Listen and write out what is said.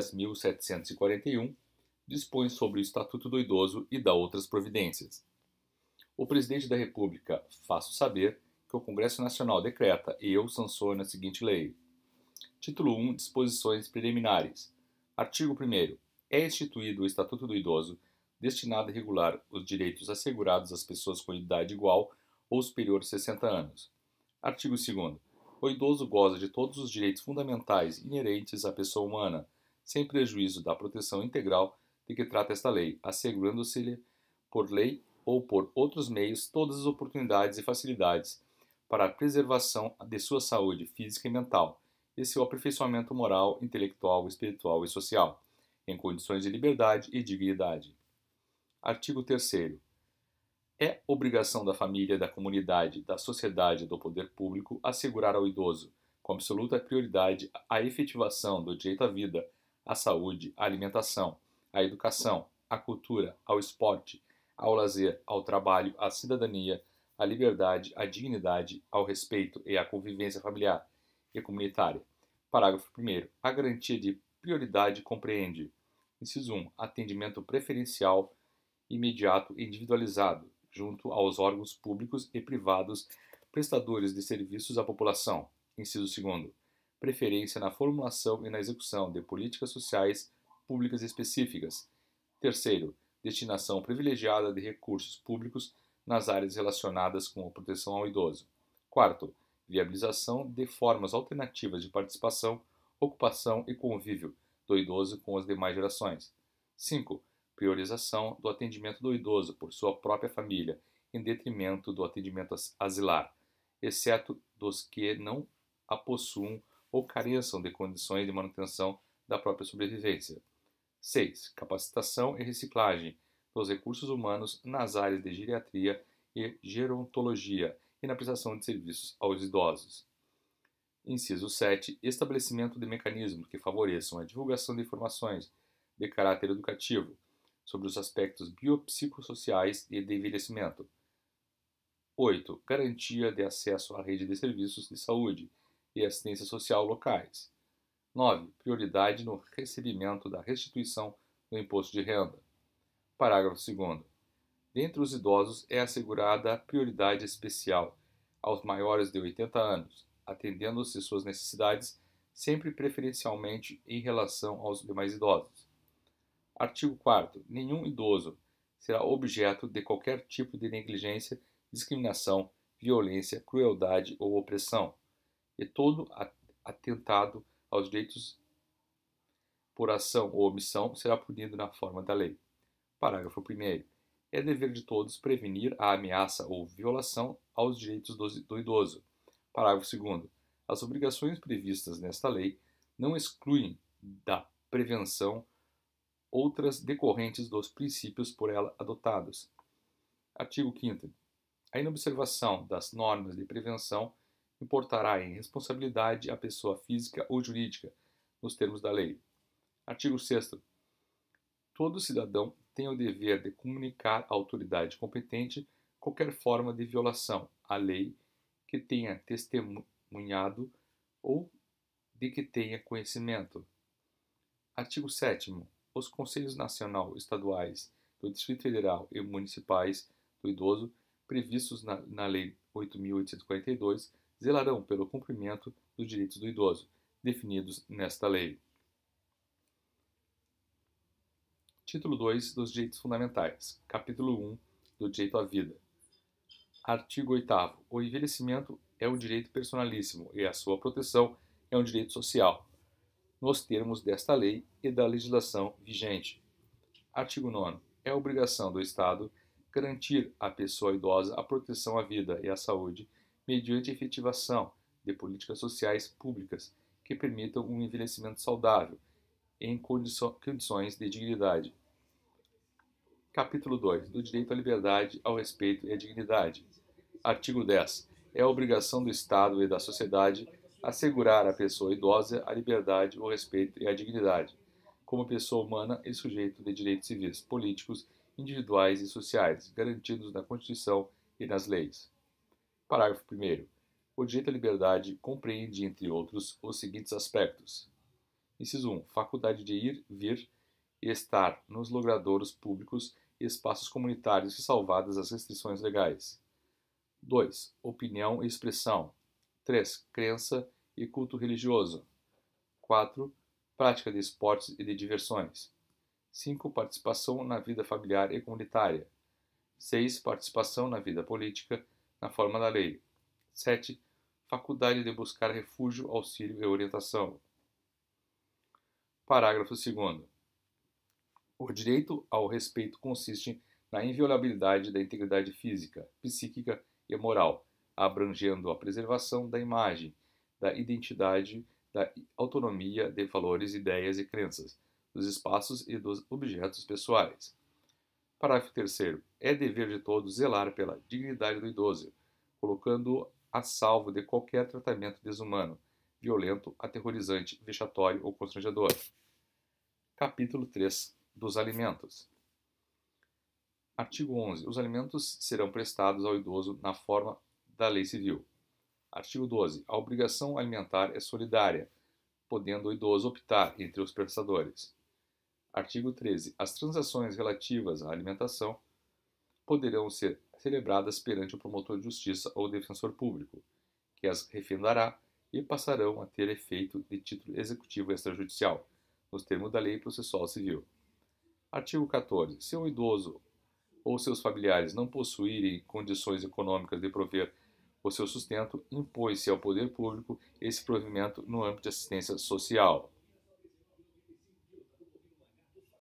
10.741 dispõe sobre o Estatuto do Idoso e dá outras providências. O presidente da República faço saber que o Congresso Nacional decreta e eu sanciono a seguinte lei. Título 1 Disposições preliminares. Artigo 1. É instituído o Estatuto do Idoso, destinado a regular os direitos assegurados às pessoas com idade igual ou superior a 60 anos. Artigo 2. O idoso goza de todos os direitos fundamentais inerentes à pessoa humana, sem prejuízo da proteção integral de que trata esta lei, assegurando-se-lhe, por lei ou por outros meios, todas as oportunidades e facilidades para a preservação de sua saúde física e mental e seu aperfeiçoamento moral, intelectual, espiritual e social, em condições de liberdade e dignidade. Artigo 3. É obrigação da família, da comunidade, da sociedade e do poder público assegurar ao idoso, com absoluta prioridade, a efetivação do direito à vida à saúde, à alimentação, à educação, à cultura, ao esporte, ao lazer, ao trabalho, à cidadania, à liberdade, à dignidade, ao respeito e à convivência familiar e comunitária. Parágrafo 1. A garantia de prioridade compreende: inciso 1. Atendimento preferencial, imediato e individualizado, junto aos órgãos públicos e privados prestadores de serviços à população. Inciso 2 preferência na formulação e na execução de políticas sociais públicas específicas. Terceiro, destinação privilegiada de recursos públicos nas áreas relacionadas com a proteção ao idoso. Quarto, viabilização de formas alternativas de participação, ocupação e convívio do idoso com as demais gerações. cinco, Priorização do atendimento do idoso por sua própria família, em detrimento do atendimento asilar, exceto dos que não a possuam ou careçam de condições de manutenção da própria sobrevivência. 6. Capacitação e reciclagem dos recursos humanos nas áreas de geriatria e gerontologia e na prestação de serviços aos idosos. Inciso 7. Estabelecimento de mecanismos que favoreçam a divulgação de informações de caráter educativo sobre os aspectos biopsicossociais e de envelhecimento. 8. Garantia de acesso à rede de serviços de saúde e assistência social locais. 9. Prioridade no recebimento da restituição do imposto de renda. Parágrafo 2. Dentre os idosos é assegurada a prioridade especial aos maiores de 80 anos, atendendo-se suas necessidades sempre preferencialmente em relação aos demais idosos. Artigo 4. Nenhum idoso será objeto de qualquer tipo de negligência, discriminação, violência, crueldade ou opressão e todo atentado aos direitos por ação ou omissão será punido na forma da lei. Parágrafo 1. É dever de todos prevenir a ameaça ou violação aos direitos do idoso. Parágrafo 2. As obrigações previstas nesta lei não excluem da prevenção outras decorrentes dos princípios por ela adotados. Artigo 5. A inobservação das normas de prevenção importará em responsabilidade a pessoa física ou jurídica, nos termos da lei. Artigo 6. Todo cidadão tem o dever de comunicar à autoridade competente qualquer forma de violação à lei que tenha testemunhado ou de que tenha conhecimento. Artigo 7. Os Conselhos Nacional, Estaduais, do Distrito Federal e Municipais do Idoso, previstos na, na Lei 8.842, zelarão pelo cumprimento dos direitos do idoso, definidos nesta lei. Título 2 dos Direitos Fundamentais, Capítulo 1 um, do Direito à Vida. Artigo 8. O envelhecimento é um direito personalíssimo e a sua proteção é um direito social, nos termos desta lei e da legislação vigente. Artigo 9. É obrigação do Estado garantir à pessoa idosa a proteção à vida e à saúde mediante a efetivação de políticas sociais públicas que permitam um envelhecimento saudável, em condições de dignidade. Capítulo 2. Do direito à liberdade, ao respeito e à dignidade. Artigo 10. É a obrigação do Estado e da sociedade assegurar à pessoa idosa a liberdade, o respeito e a dignidade, como pessoa humana e sujeito de direitos civis, políticos, individuais e sociais, garantidos na Constituição e nas leis. Parágrafo 1. O direito à liberdade compreende, entre outros, os seguintes aspectos: Inciso 1. Faculdade de ir, vir e estar nos logradouros públicos e espaços comunitários e salvadas as restrições legais. 2. Opinião e expressão. 3. Crença e culto religioso. 4. Prática de esportes e de diversões. 5. Participação na vida familiar e comunitária. 6. Participação na vida política na forma da lei. 7. Faculdade de buscar refúgio, auxílio e orientação. Parágrafo 2. O direito ao respeito consiste na inviolabilidade da integridade física, psíquica e moral, abrangendo a preservação da imagem, da identidade, da autonomia de valores, ideias e crenças, dos espaços e dos objetos pessoais. Parágrafo 3 é dever de todos zelar pela dignidade do idoso, colocando-o a salvo de qualquer tratamento desumano, violento, aterrorizante, vexatório ou constrangedor. Capítulo 3 dos alimentos. Artigo 11. Os alimentos serão prestados ao idoso na forma da lei civil. Artigo 12. A obrigação alimentar é solidária, podendo o idoso optar entre os prestadores. Artigo 13. As transações relativas à alimentação poderão ser celebradas perante o promotor de justiça ou defensor público, que as refendará e passarão a ter efeito de título executivo extrajudicial, nos termos da Lei Processual Civil. Artigo 14. Se um idoso ou seus familiares não possuírem condições econômicas de prover o seu sustento, impõe-se ao poder público esse provimento no âmbito de assistência social.